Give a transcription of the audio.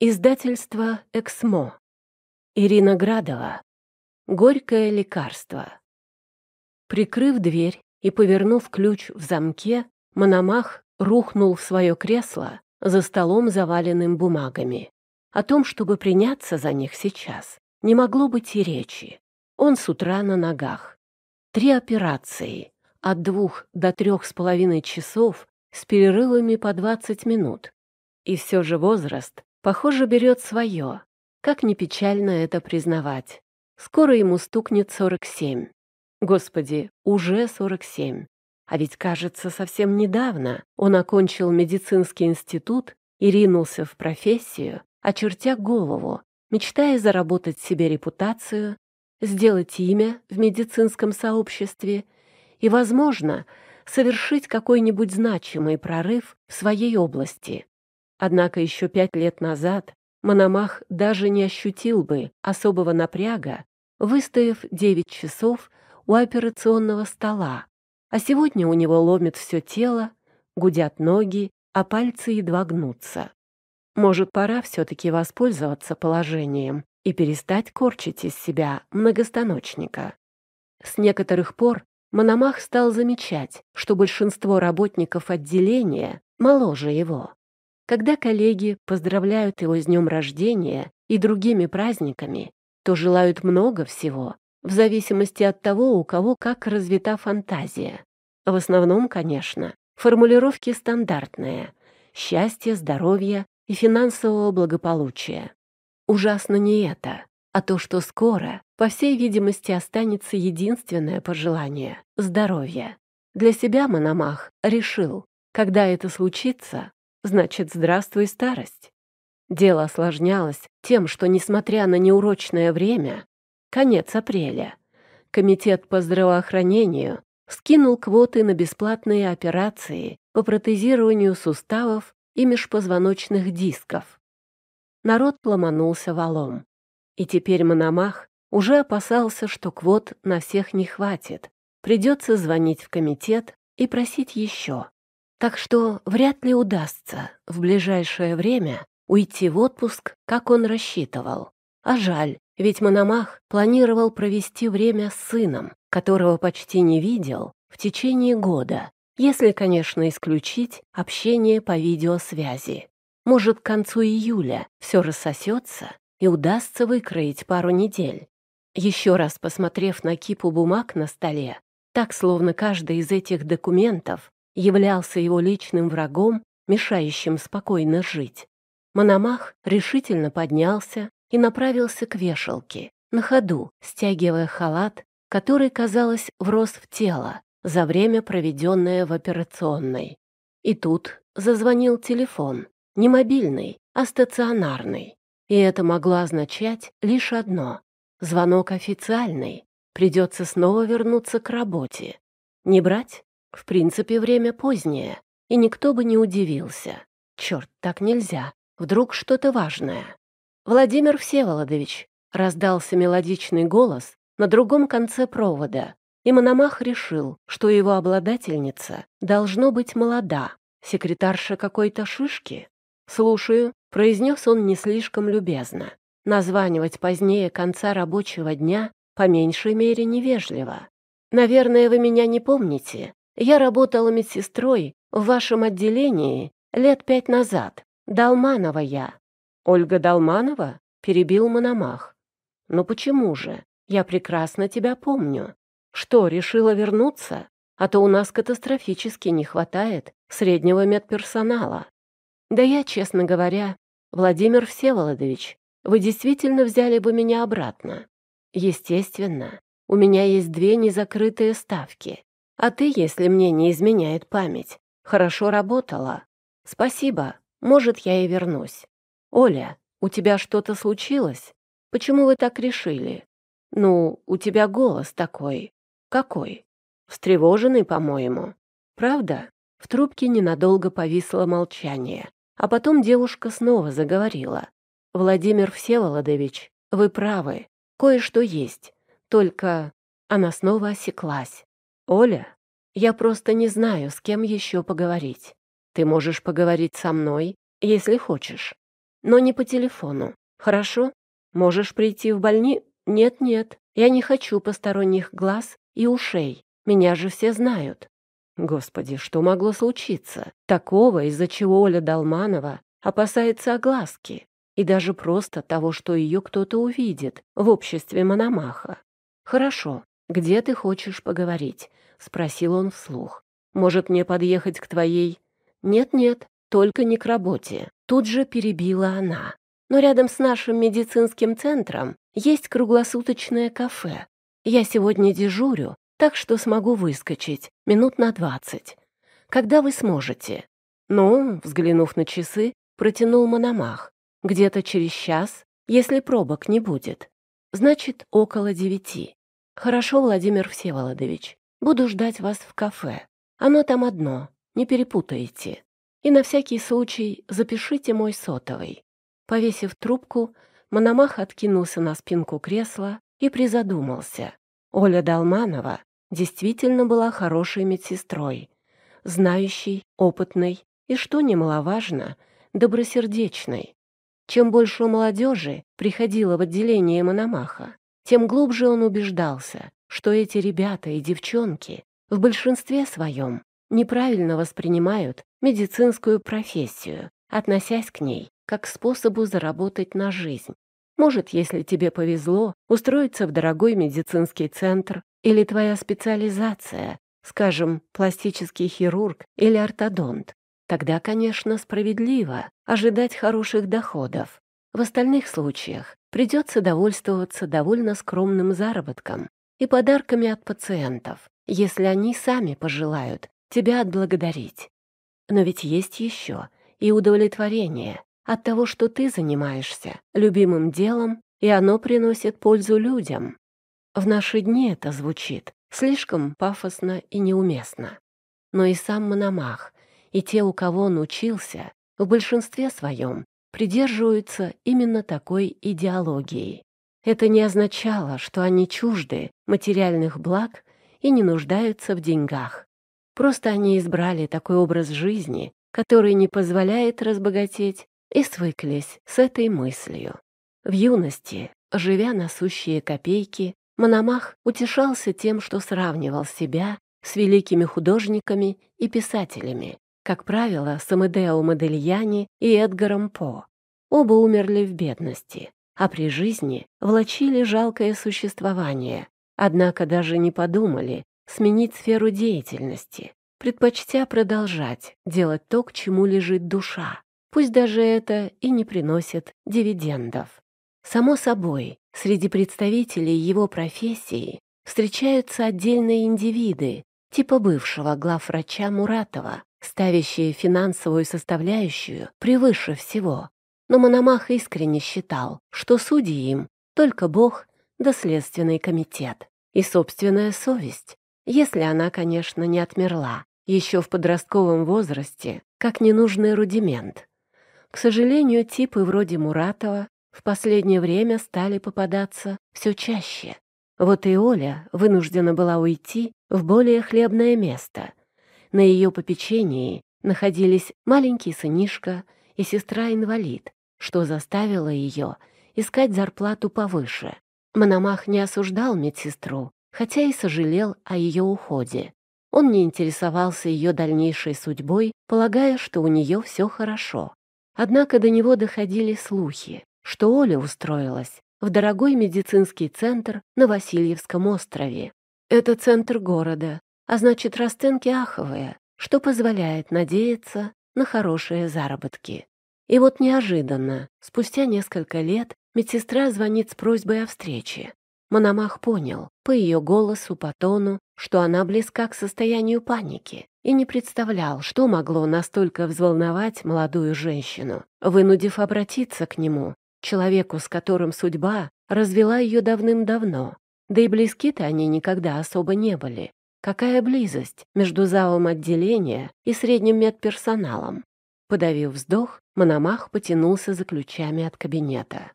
Издательство «Эксмо». Ирина Градова. «Горькое лекарство». Прикрыв дверь и повернув ключ в замке, Мономах рухнул в свое кресло за столом, заваленным бумагами. О том, чтобы приняться за них сейчас, не могло быть и речи. Он с утра на ногах. Три операции от двух до трех с половиной часов с перерывами по двадцать минут. И все же возраст похоже, берет свое. Как не печально это признавать. Скоро ему стукнет 47. Господи, уже 47. А ведь, кажется, совсем недавно он окончил медицинский институт и ринулся в профессию, очертя голову, мечтая заработать себе репутацию, сделать имя в медицинском сообществе и, возможно, совершить какой-нибудь значимый прорыв в своей области. Однако еще пять лет назад Мономах даже не ощутил бы особого напряга, выстояв девять часов у операционного стола. А сегодня у него ломит все тело, гудят ноги, а пальцы едва гнутся. Может, пора все-таки воспользоваться положением и перестать корчить из себя многостаночника. С некоторых пор Мономах стал замечать, что большинство работников отделения моложе его. Когда коллеги поздравляют его с днем рождения и другими праздниками, то желают много всего, в зависимости от того, у кого как развита фантазия. В основном, конечно, формулировки стандартные – счастье, здоровье и финансового благополучия. Ужасно не это, а то, что скоро, по всей видимости, останется единственное пожелание – здоровье. Для себя Мономах решил, когда это случится, значит, здравствуй, старость. Дело осложнялось тем, что, несмотря на неурочное время, конец апреля, Комитет по здравоохранению скинул квоты на бесплатные операции по протезированию суставов и межпозвоночных дисков. Народ ломанулся валом. И теперь Мономах уже опасался, что квот на всех не хватит. Придется звонить в комитет и просить еще. Так что вряд ли удастся в ближайшее время уйти в отпуск, как он рассчитывал. А жаль, ведь Мономах планировал провести время с сыном, которого почти не видел в течение года, если, конечно, исключить общение по видеосвязи. Может, к концу июля все рассосется и удастся выкроить пару недель. Еще раз посмотрев на кипу бумаг на столе, так, словно каждый из этих документов являлся его личным врагом, мешающим спокойно жить. Мономах решительно поднялся и направился к вешалке, на ходу стягивая халат, который, казалось, врос в тело за время, проведенное в операционной. И тут зазвонил телефон, не мобильный, а стационарный. И это могло означать лишь одно — звонок официальный, придется снова вернуться к работе. Не брать? В принципе, время позднее, и никто бы не удивился. Черт, так нельзя. Вдруг что-то важное. Владимир Всеволодович раздался мелодичный голос на другом конце провода, и Мономах решил, что его обладательница должно быть молода, секретарша какой-то шишки. «Слушаю», — произнес он не слишком любезно. Названивать позднее конца рабочего дня по меньшей мере невежливо. «Наверное, вы меня не помните, я работала медсестрой в вашем отделении лет пять назад. Долманова я». «Ольга Долманова?» — перебил Мономах. «Но «Ну почему же? Я прекрасно тебя помню. Что, решила вернуться? А то у нас катастрофически не хватает среднего медперсонала». «Да я, честно говоря, Владимир Всеволодович, вы действительно взяли бы меня обратно?» «Естественно, у меня есть две незакрытые ставки. А ты, если мне не изменяет память, хорошо работала. Спасибо, может, я и вернусь. Оля, у тебя что-то случилось? Почему вы так решили? Ну, у тебя голос такой. Какой? Встревоженный, по-моему. Правда? В трубке ненадолго повисло молчание, а потом девушка снова заговорила. «Владимир Всеволодович, вы правы, кое-что есть, только...» Она снова осеклась. «Оля, я просто не знаю, с кем еще поговорить. Ты можешь поговорить со мной, если хочешь. Но не по телефону, хорошо? Можешь прийти в больни... Нет-нет, я не хочу посторонних глаз и ушей. Меня же все знают». Господи, что могло случиться? Такого, из-за чего Оля Долманова опасается огласки и даже просто того, что ее кто-то увидит в обществе Мономаха. Хорошо, «Где ты хочешь поговорить?» — спросил он вслух. «Может, мне подъехать к твоей?» «Нет-нет, только не к работе». Тут же перебила она. «Но рядом с нашим медицинским центром есть круглосуточное кафе. Я сегодня дежурю, так что смогу выскочить минут на двадцать. Когда вы сможете?» «Ну», — взглянув на часы, протянул Мономах. «Где-то через час, если пробок не будет. Значит, около девяти». «Хорошо, Владимир Всеволодович. Буду ждать вас в кафе. Оно там одно, не перепутаете. И на всякий случай запишите мой сотовый». Повесив трубку, Мономах откинулся на спинку кресла и призадумался. Оля Долманова действительно была хорошей медсестрой, знающей, опытной и, что немаловажно, добросердечной. Чем больше молодежи приходило в отделение Мономаха, тем глубже он убеждался, что эти ребята и девчонки в большинстве своем неправильно воспринимают медицинскую профессию, относясь к ней как к способу заработать на жизнь. Может, если тебе повезло, устроиться в дорогой медицинский центр или твоя специализация, скажем, пластический хирург или ортодонт. Тогда, конечно, справедливо ожидать хороших доходов. В остальных случаях придется довольствоваться довольно скромным заработком и подарками от пациентов, если они сами пожелают тебя отблагодарить. Но ведь есть еще и удовлетворение от того, что ты занимаешься любимым делом, и оно приносит пользу людям. В наши дни это звучит слишком пафосно и неуместно. Но и сам Мономах, и те, у кого он учился, в большинстве своем придерживаются именно такой идеологии. Это не означало, что они чужды материальных благ и не нуждаются в деньгах. Просто они избрали такой образ жизни, который не позволяет разбогатеть, и свыклись с этой мыслью. В юности, живя на сущие копейки, Мономах утешался тем, что сравнивал себя с великими художниками и писателями, как правило, с Амедео Модельяни и Эдгаром По. Оба умерли в бедности, а при жизни влачили жалкое существование, однако даже не подумали сменить сферу деятельности, предпочтя продолжать делать то, к чему лежит душа, пусть даже это и не приносит дивидендов. Само собой, среди представителей его профессии встречаются отдельные индивиды, типа бывшего главврача Муратова, ставящие финансовую составляющую превыше всего. Но Мономах искренне считал, что судьи им только Бог да Следственный комитет и собственная совесть, если она, конечно, не отмерла еще в подростковом возрасте, как ненужный рудимент. К сожалению, типы вроде Муратова в последнее время стали попадаться все чаще. Вот и Оля вынуждена была уйти в более хлебное место, на ее попечении находились маленький сынишка и сестра-инвалид, что заставило ее искать зарплату повыше. Мономах не осуждал медсестру, хотя и сожалел о ее уходе. Он не интересовался ее дальнейшей судьбой, полагая, что у нее все хорошо. Однако до него доходили слухи, что Оля устроилась в дорогой медицинский центр на Васильевском острове. Это центр города, а значит, расценки аховые, что позволяет надеяться на хорошие заработки. И вот неожиданно, спустя несколько лет, медсестра звонит с просьбой о встрече. Мономах понял, по ее голосу, по тону, что она близка к состоянию паники и не представлял, что могло настолько взволновать молодую женщину, вынудив обратиться к нему, человеку, с которым судьба развела ее давным-давно. Да и близки-то они никогда особо не были. Какая близость между залом отделения и средним медперсоналом? Подавив вздох, Мономах потянулся за ключами от кабинета.